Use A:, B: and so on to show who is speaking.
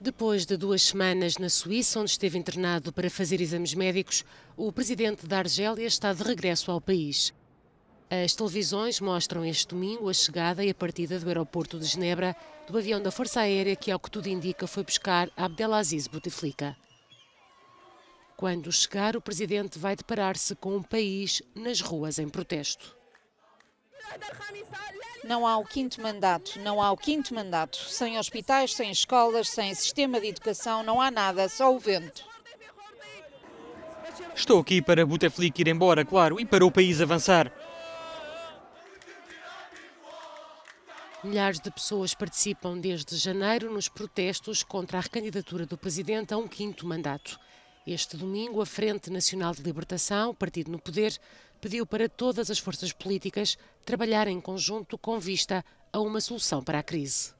A: Depois de duas semanas na Suíça, onde esteve internado para fazer exames médicos, o presidente da Argélia está de regresso ao país. As televisões mostram este domingo a chegada e a partida do aeroporto de Genebra do avião da Força Aérea que, ao que tudo indica, foi buscar Abdelaziz Bouteflika. Quando chegar, o presidente vai deparar-se com um país nas ruas em protesto. Não há o quinto mandato, não
B: há o quinto mandato. Sem hospitais, sem escolas, sem sistema de educação, não há nada, só o vento.
C: Estou aqui para Bouteflika ir embora, claro, e para o país avançar. Milhares de
A: pessoas participam desde janeiro nos protestos contra a recandidatura do presidente a um quinto mandato. Este domingo, a Frente Nacional de Libertação, Partido no Poder, pediu para todas as forças políticas trabalhar em conjunto com vista a uma solução para a crise.